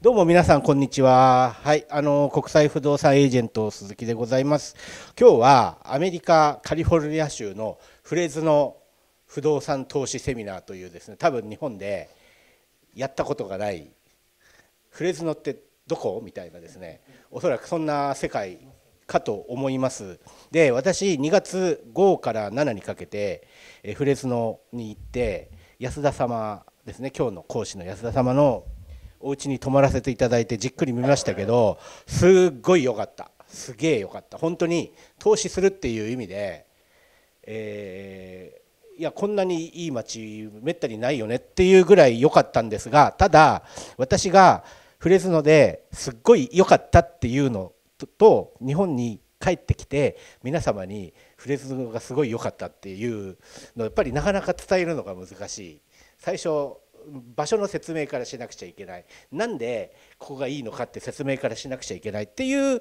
どうも皆さんこんにちは。はい、あの国際不動産エージェント鈴木でございます。今日はアメリカカリフォルニア州のフレーズの不動産投資セミナーというですね。多分日本でやったことがないフレーズのってどこみたいなですね。おそらくそんな世界かと思います。で、私2月5から7にかけてフレーズのに行って安田様ですね。今日の講師の安田様のお家に泊まらせていただいてじっくり見ましたけどすっごい良かったすげえ良かった本当に投資するっていう意味で、えー、いやこんなにいい街めったにないよねっていうぐらい良かったんですがただ私が触れずのですっごい良かったっていうのと日本に帰ってきて皆様に触れずのがすごい良かったっていうのやっぱりなかなか伝えるのが難しい最初場所の説明からしなくちゃいけないなんでここがいいのかって説明からしなくちゃいけないっていう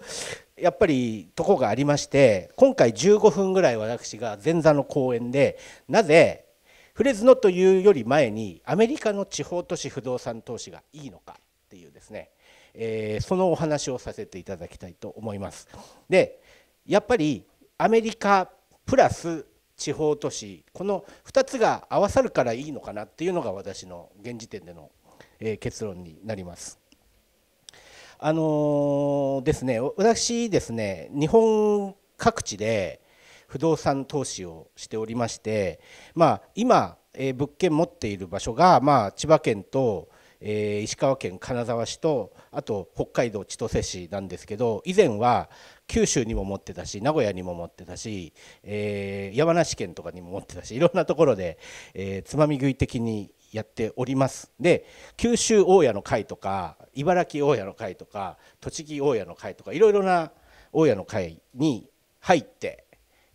やっぱりとこがありまして今回15分ぐらい私が前座の講演でなぜフレズノというより前にアメリカの地方都市不動産投資がいいのかっていうですね、えー、そのお話をさせていただきたいと思います。でやっぱりアメリカプラス地方都市この2つが合わさるからいいのかなっていうのが私の現時点での、え結論になります。あのですね私ですね日本各地で不動産投資をしておりまして、まあ、今、え物件持っている場所が、まあ、千葉県と、え石川県金沢市とあと北海道千歳市なんですけど以前は九州にも持ってたし名古屋にも持ってたし、えー、山梨県とかにも持ってたしいろんなところで、えー、つまみ食い的にやっておりますで九州大家の会とか茨城大家の会とか栃木大家の会とかいろいろな大家の会に入って、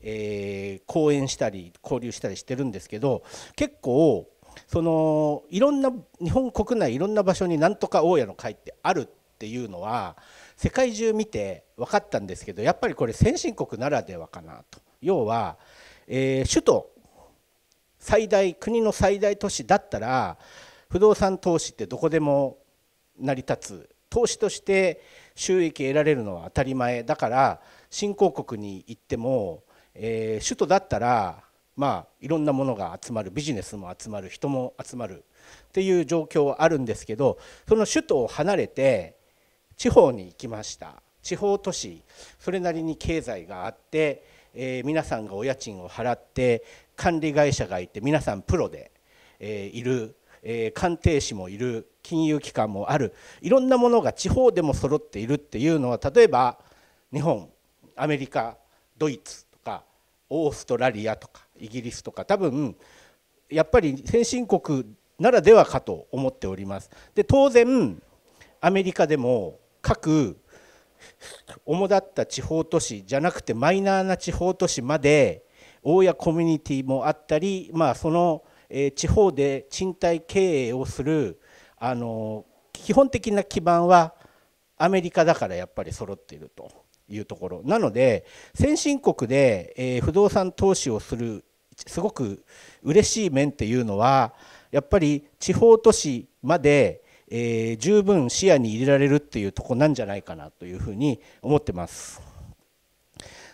えー、講演したり交流したりしてるんですけど結構そのいろんな日本国内いろんな場所になんとか大家の会ってあるっていうのは世界中見て分かったんですけどやっぱりこれ先進国ならではかなと要は、えー、首都最大国の最大都市だったら不動産投資ってどこでも成り立つ投資として収益得られるのは当たり前だから新興国に行っても、えー、首都だったらまあいろんなものが集まるビジネスも集まる人も集まるっていう状況はあるんですけどその首都を離れて地方に行きました。地方都市それなりに経済があって、えー、皆さんがお家賃を払って管理会社がいて皆さんプロで、えー、いる、えー、鑑定士もいる金融機関もあるいろんなものが地方でも揃っているっていうのは例えば日本アメリカドイツとかオーストラリアとかイギリスとか多分やっぱり先進国ならではかと思っております。で当然アメリカでも各主だった地方都市じゃなくてマイナーな地方都市まで大家コミュニティもあったり、まあ、その地方で賃貸経営をするあの基本的な基盤はアメリカだからやっぱり揃っているというところなので先進国で、え不動産投資をするすごく嬉しい面っていうのはやっぱり地方都市までえー、十分視野に入れられるっていうとこなんじゃないかなというふうに思ってます。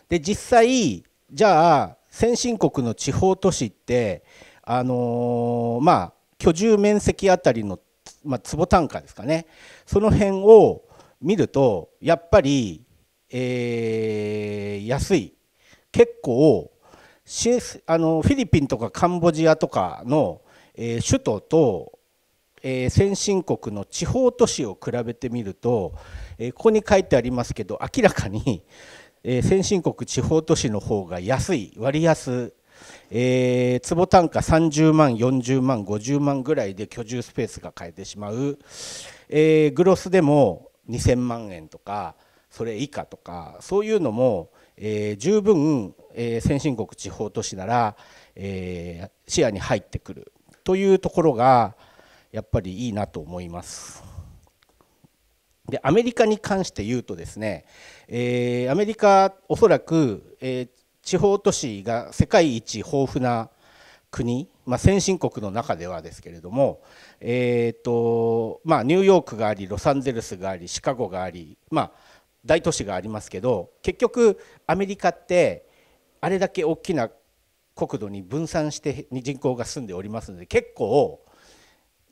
で実際じゃあ先進国の地方都市ってあのー、まあ居住面積あたりの、まあ、坪単価ですかねその辺を見るとやっぱり、えー、安い結構あのフィリピンとかカンボジアとかの、えー、首都とえー、先進国の地方都市を比べてみると、えー、ここに書いてありますけど明らかに、えー、先進国地方都市の方が安い割安えー、坪単価30万、40万、50万ぐらいで居住スペースが変えてしまう、えー、グロスでも2000万円とかそれ以下とかそういうのも、えー、十分、えー、先進国地方都市なら、えー、視野に入ってくるというところが、やっぱりいいなと思います。でアメリカに関して言うとですね、えー、アメリカおそらく、えー、地方都市が世界一豊富な国、まあ、先進国の中ではですけれども、えーとまあ、ニューヨークがありロサンゼルスがありシカゴがあり、まあ、大都市がありますけど結局アメリカってあれだけ大きな国土に分散して人口が住んでおりますので結構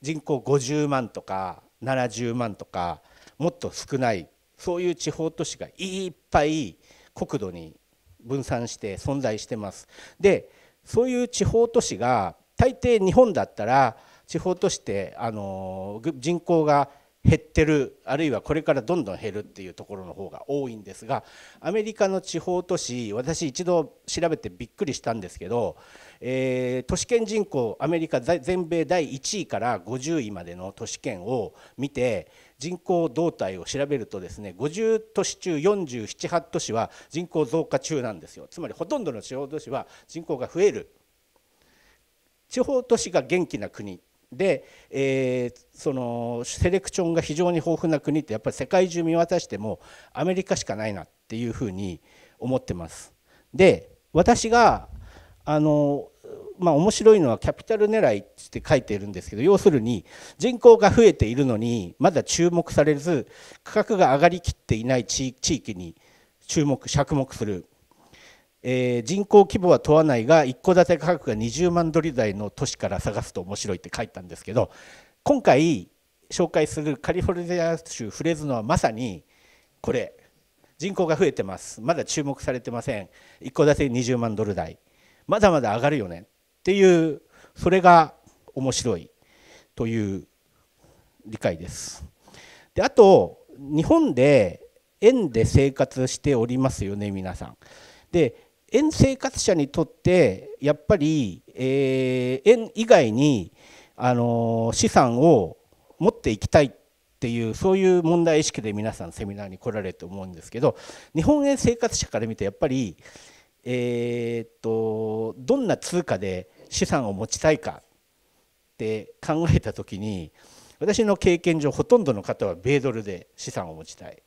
人口50万とか70万とかもっと少ないそういう地方都市がいっぱい国土に分散して存在してます。でそういう地方都市が大抵日本だったら地方都市ってあの人口が減ってるあるいはこれからどんどん減るっていうところの方が多いんですがアメリカの地方都市私一度調べてびっくりしたんですけど、えー、都市圏人口アメリカ全米第1位から50位までの都市圏を見て人口動態を調べるとですね50都市中478都市は人口増加中なんですよつまりほとんどの地方都市は人口が増える地方都市が元気な国で、えー、そのセレクションが非常に豊富な国ってやっぱり世界中見渡してもアメリカしかないなっていうふうに思ってます。で私があのまあ、面白いのはキャピタル狙いって書いてるんですけど要するに人口が増えているのにまだ注目されず価格が上がりきっていない地域に注目着目するえー、人口規模は問わないが一戸建て価格が20万ドル台の都市から探すと面白いって書いたんですけど今回紹介するカリフォルニア州フレズノはまさにこれ人口が増えてますまだ注目されてません一戸建て20万ドル台まだまだ上がるよねっていうそれが面白いという理解です。であと日本で円で生活しておりますよね皆さん。で円生活者にとってやっぱり、えー、以外に、あの資産を持っていきたいっていうそういう問題意識で皆さんセミナーに来られると思うんですけど日本円生活者から見てやっぱり、えー、っとどんな通貨で資産を持ちたいかって考えた時に私の経験上ほとんどの方は米ドルで資産を持ちたい。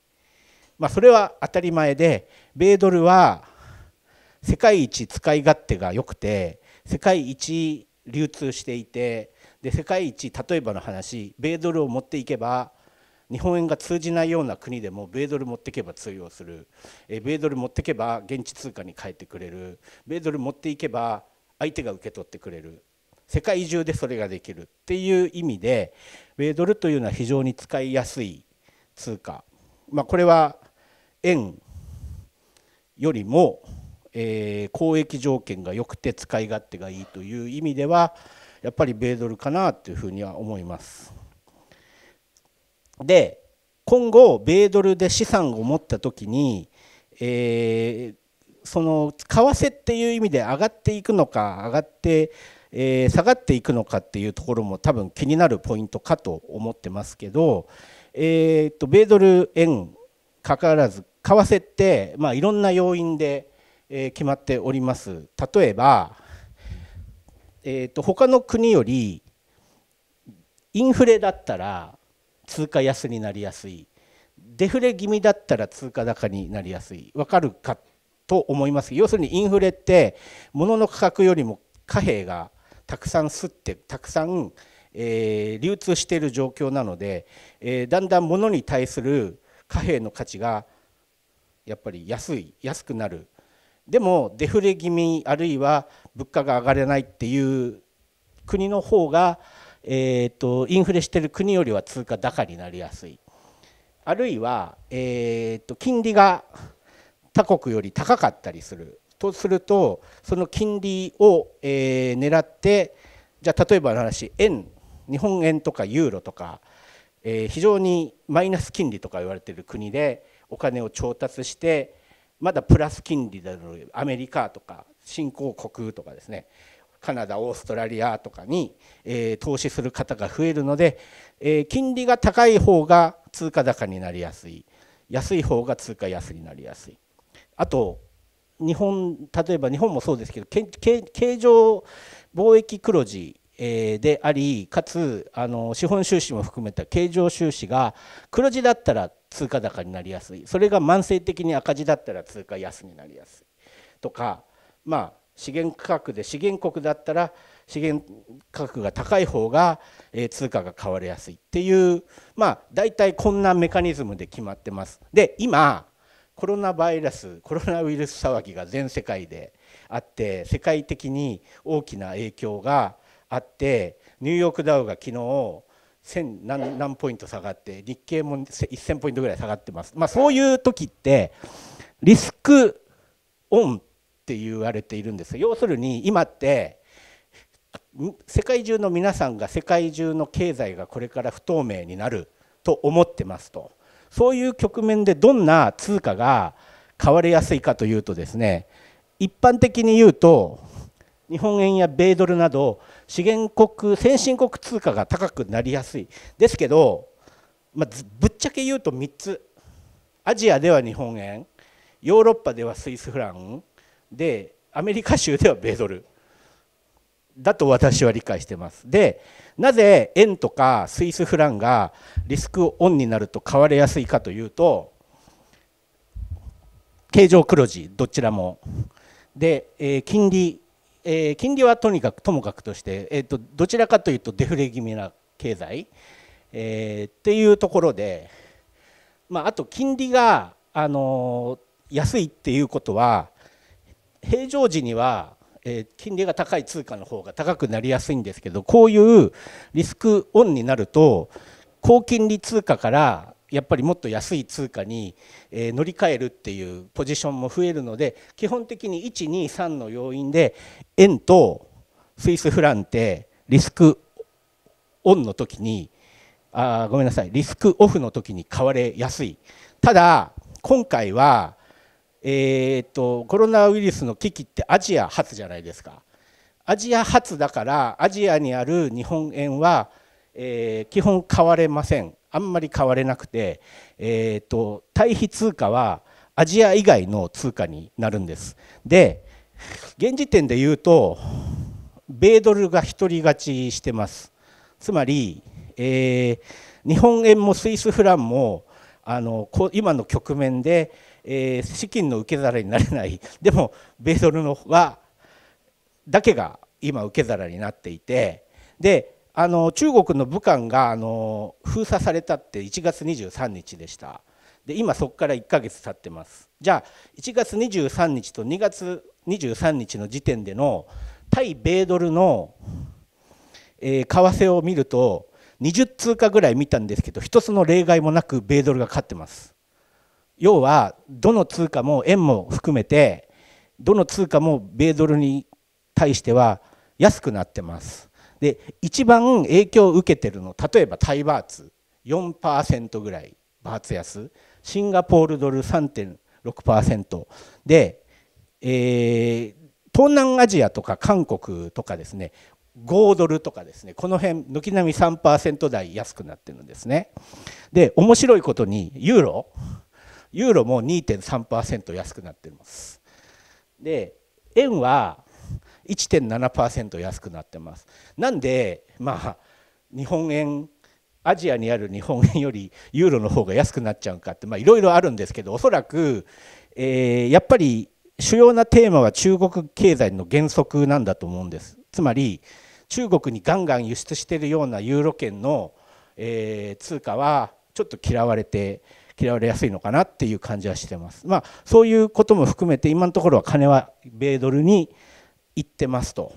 まあ、それは当たり前で米ドルは世界一使い勝手が良くて世界一流通していてで世界一例えばの話米ドルを持っていけば日本円が通じないような国でも米ドル持っていけば通用する米ドル持っていけば現地通貨に変えてくれる米ドル持っていけば相手が受け取ってくれる世界中でそれができるっていう意味で米ドルというのは非常に使いやすい通貨、まあ、これは円よりもえー、交易条件が良くて使い勝手がいいという意味ではやっぱり米ドルかなというふうには思います。で今後米ドルで資産を持った時に、えー、その為替っていう意味で上がっていくのか上がって、えー、下がっていくのかっていうところも多分気になるポイントかと思ってますけど、えーと、と米ドル円かかわらず為替って、まあ、いろんな要因でえ決まっております。例えば、えーと、と他の国よりインフレだったら通貨安になりやすいデフレ気味だったら通貨高になりやすい分かるかと思います要するにインフレって物の価格よりも貨幣がたくさん吸ってたくさん、えー、流通している状況なので、えー、だんだん物に対する貨幣の価値がやっぱり安い安くなるでもデフレ気味あるいは物価が上がれないっていう国の方が、えーと、インフレしてる国よりは通貨高になりやすいあるいは、えーと、と金利が他国より高かったりするとするとその金利を、えー、狙ってじゃあ例えばの話円日本円とかユーロとか、えー、非常にマイナス金利とか言われてる国でお金を調達してまだプラス金利であるアメリカとか新興国とかですねカナダオーストラリアとかに、えー、投資する方が増えるので、えー、金利が高い方が通貨高になりやすい安い方が通貨安になりやすいあと日本例えば日本もそうですけど経常貿易黒字でありかつあの資本収支も含めた経常収支が黒字だったら通貨高になりやすいそれが慢性的に赤字だったら通貨安になりやすいとかまあ資源価格で資源国だったら資源価格が高い方が通貨が買われやすいっていうまあ大体こんなメカニズムで決まってます。で今コロナバイラスコロナウイルス騒ぎが全世界であって世界的に大きな影響があってニューヨークダウが昨日1000何何ポイント下がって日経も1000ポイントぐらい下がってます、まあ、そういう時ってリスクオンって言われているんです要するに今って世界中の皆さんが世界中の経済がこれから不透明になると思ってますとそういう局面でどんな通貨が買われやすいかというとですね一般的に言うと日本円や米ドルなど資源国先進国通貨が高くなりやすいですけど、まあ、ぶっちゃけ言うと3つアジアでは日本円ヨーロッパではスイスフランでアメリカ州では米ドルだと私は理解してます。でなぜ円とかスイスフランがリスクオンになると買われやすいかというと経常黒字どちらもで、えー、金利えー、金利はとにかくともかくとして、えーと、どちらかというとデフレ気味な経済、えー、っていうところで、まあ、あと金利が、あのー、安いっていうことは平常時には、えー、金利が高い通貨の方が高くなりやすいんですけどこういうリスクオンになると高金利通貨からやっぱりもっと安い通貨に、え乗り換えるっていうポジションも増えるので基本的に123の要因で円とスイスフランってリスクオンの時にあごめんなさいリスクオフの時に買われやすいただ今回は、えーと、とコロナウイルスの危機ってアジア発じゃないですかアジア発だからアジアにある日本円は、えー、基本買われませんあんまり変われなくて、えーと、対比通貨はアジア以外の通貨になるんです。で現時点で言うと米ドルが独り勝ちしてますつまり、えー、日本円もスイスフランもあの今の局面で、えー、資金の受け皿になれないでも米ドルのはだけが今受け皿になっていてであの中国の武漢があの封鎖されたって1月23日でしたで今そこから1ヶ月経ってますじゃあ1月23日と2月23日の時点での対米ドルの、え為替を見ると20通貨ぐらい見たんですけど一つの例外もなく米ドルが勝ってます要はどの通貨も円も含めてどの通貨も米ドルに対しては安くなってますで一番影響を受けてるの例えばタイバーツ4%ぐらいバーツ安シンガポールドル3.6%で、えー、東南アジアとか韓国とかですね5ドルとかですねこの辺軒並み3%台安くなってるんですねで面白いことにユーロユーロも2.3%安くなってますで円は1.7%安くなってます。なんで、まあ、日本円アジアにある日本円よりユーロの方が安くなっちゃうかっていろいろあるんですけどおそらく、えー、やっぱり主要なテーマは中国経済の減速なんだと思うんです。つまり中国にガンガン輸出しているようなユーロ圏の、えー、通貨はちょっと嫌われて嫌われやすいのかなっていう感じはしてます。まあ、そういうことも含めて今のところは金は米ドルに言ってますと、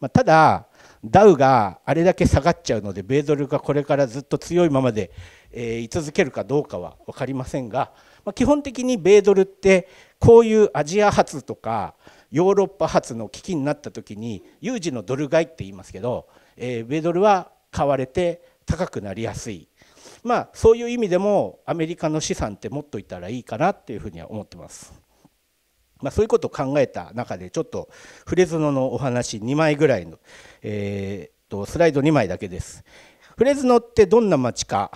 まあ、ただダウがあれだけ下がっちゃうので米ドルがこれからずっと強いままで、えー、居続けるかどうかは分かりませんが、まあ、基本的に米ドルってこういうアジア発とかヨーロッパ発の危機になった時に有事のドル買いって言いますけど、えー、米ドルは買われて高くなりやすい、まあ、そういう意味でもアメリカの資産って持っといたらいいかなっていうふうには思ってます。まあ、そういうことを考えた中でちょっとフレズノのお話2枚ぐらいの、えー、とスライド2枚だけです。フレズノってどんな町か、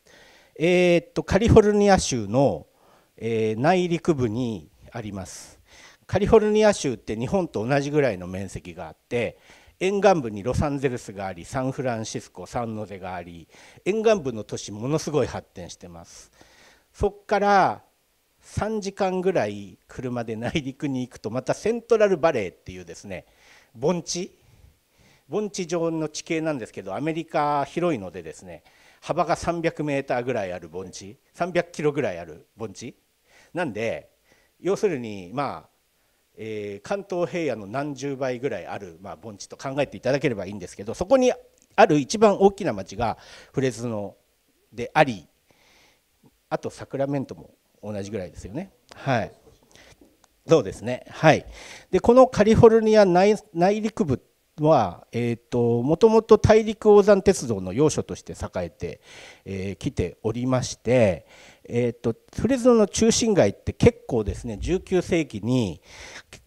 えー、っとカリフォルニア州の、えー、内陸部にあります。カリフォルニア州って日本と同じぐらいの面積があって沿岸部にロサンゼルスがありサンフランシスコサンノゼがあり沿岸部の都市ものすごい発展してます。そっから3時間ぐらい車で内陸に行くとまたセントラルバレーっていうですね盆地盆地上の地形なんですけどアメリカ広いのでですね幅が300メーターぐらいある盆地300キロぐらいある盆地なんで要するにまあ、えー、関東平野の何十倍ぐらいある、まあ、盆地と考えていただければいいんですけどそこにある一番大きな町がフレズノでありあとサクラメントも同じぐらいですよね。はいそうですね、はい、でこのカリフォルニア内陸部は、えーと、もともと大陸横断鉄道の要所として栄えてき、えー、ておりまして、えーと、とフレズノの中心街って結構ですね19世紀に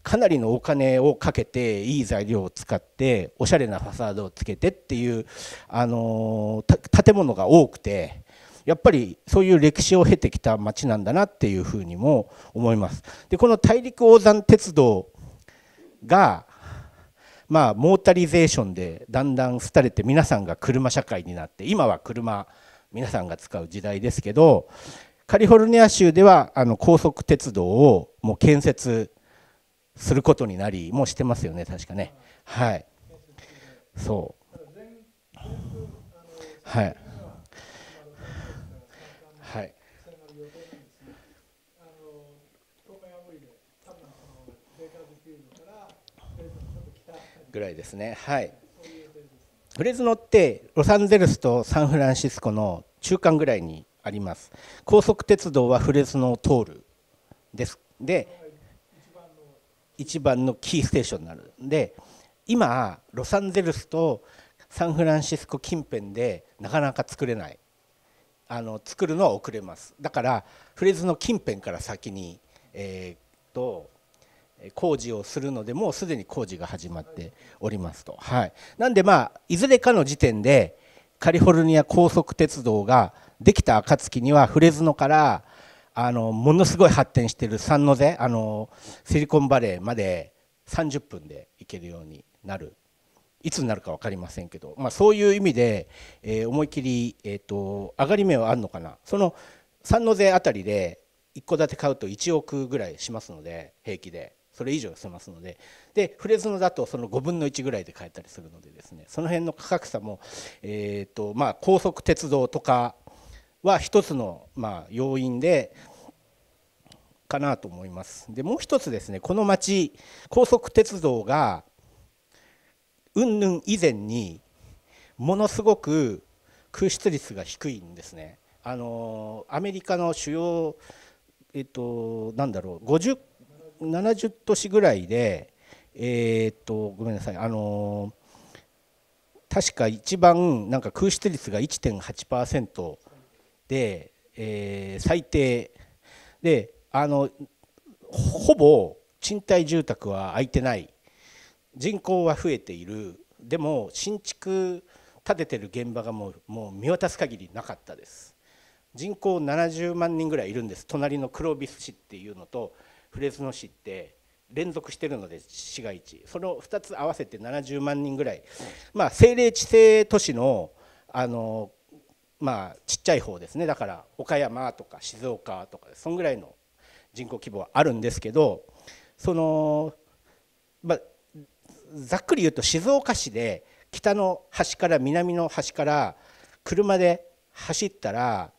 かなりのお金をかけていい材料を使っておしゃれなファサードをつけてっていう、あのー、建物が多くて。やっぱりそういう歴史を経てきた町なんだなっていうふうにも思います。でこの大陸横断鉄道がまあモータリゼーションでだんだん廃れて皆さんが車社会になって今は車皆さんが使う時代ですけどカリフォルニア州ではあの高速鉄道をもう建設することになりもうしてますよね確かねはいそうはいぐらいですねはいフレズノってロサンゼルスとサンフランシスコの中間ぐらいにあります高速鉄道はフレズノを通るですで一番のキーステーションになるで今ロサンゼルスとサンフランシスコ近辺でなかなか作れないあの作るのは遅れますだからフレーズの近辺から先にえー、っと工事をするのでもうすでに工事が始まっておりますと、はい、なんでまあいずれかの時点でカリフォルニア高速鉄道ができた暁にはフレズノからあのものすごい発展してるサンノゼあのシリコンバレーまで30分で行けるようになるいつになるか分かりませんけど、まあ、そういう意味で、えー、思い切り、えーと、上がり目はあるのかなそのサンノゼあたりで一戸建て買うと1億ぐらいしますので平気で。それ以上してますのででフレズノだとその5分の1ぐらいで買えたりするのでですねその辺の価格差も、えーとまあ、高速鉄道とかは一つの、まあ、要因でかなと思いますでもう一つですねこの町高速鉄道が云々以前にものすごく空室率が低いんですね。あのアメリカの主要えっと、なんだろう50 70都市ぐらいで、えー、っとごめんなさいあの確か一番なんか空室率が1.8%で、えー、最低であのほぼ賃貸住宅は空いてない人口は増えているでも新築建ててる現場がもうもう見渡す限りなかったです人口70万人ぐらいいるんです隣の黒ビス市っていうのとフレスノ市って連続してるので市街地その2つ合わせて70万人ぐらい、まあ、政令地制都市のあの、まあ、ちっちゃい方ですねだから岡山とか静岡とかそんぐらいの人口規模はあるんですけどその、まあ、ざっくり言うと静岡市で北の端から南の端から車で走ったら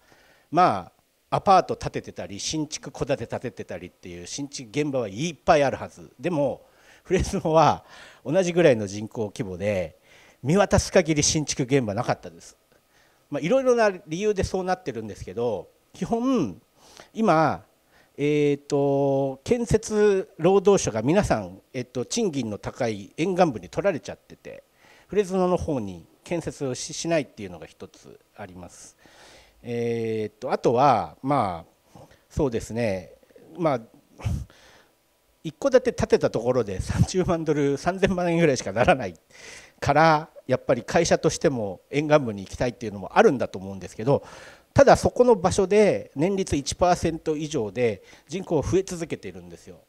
まあアパート建ててたり新築戸建て建ててたりっていう新築現場はいっぱいあるはずでもフレスノは同じぐらいの人口規模で見渡す限り新築現場なかったですいろいろな理由でそうなってるんですけど基本今、えと、建設労働者が皆さん、えと賃金の高い沿岸部に取られちゃっててフレズノの方に建設をしないっていうのが一つあります。えー、っとあとはまあそうですねまあ一戸建て建てたところで30万ドル3000万円ぐらいしかならないからやっぱり会社としても沿岸部に行きたいっていうのもあるんだと思うんですけどただそこの場所で年率1%以上で人口増え続けているんですよ。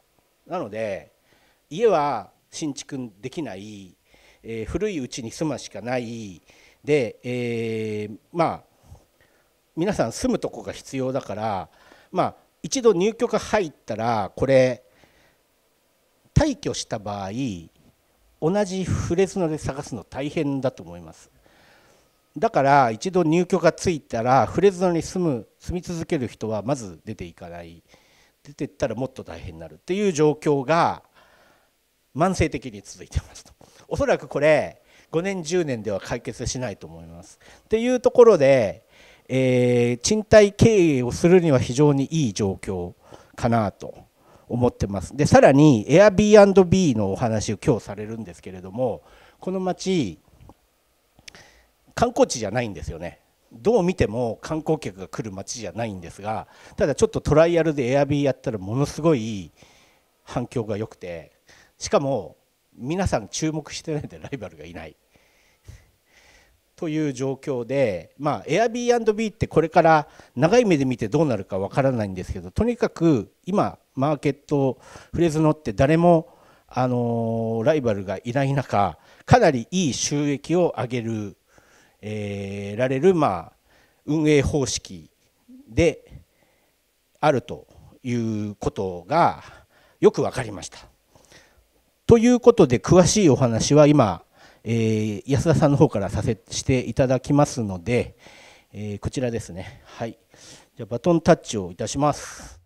なので家は新築できない、えー、古いうちに住ましかないで、えー、まあ皆さん住むとこが必要だからまあ一度入居が入ったらこれ退去した場合同じフレズノで探すの大変だと思いますだから一度入居がついたらフレズノに住む住み続ける人はまず出ていかない出てったらもっと大変になるっていう状況が慢性的に続いてますとおそらくこれ5年10年では解決しないと思いますっていうところでえー、賃貸経営をするには非常にいい状況かなと思ってますでさらに Airbnb のお話を今日されるんですけれどもこの町観光地じゃないんですよねどう見ても観光客が来る街じゃないんですがただちょっとトライアルでエアビーやったらものすごい反響が良くてしかも皆さん注目してないんでライバルがいないという状況で、まあ、Airbnb ってこれから長い目で見てどうなるかわからないんですけどとにかく今マーケットフレーズのって誰もあのライバルがいない中かなりいい収益を上げる、えー、られる、まあ、運営方式であるということがよく分かりました。ということで詳しいお話は今え安田さんの方からさせしていただきますので、えこちらですね。はい。じゃバトンタッチをいたします。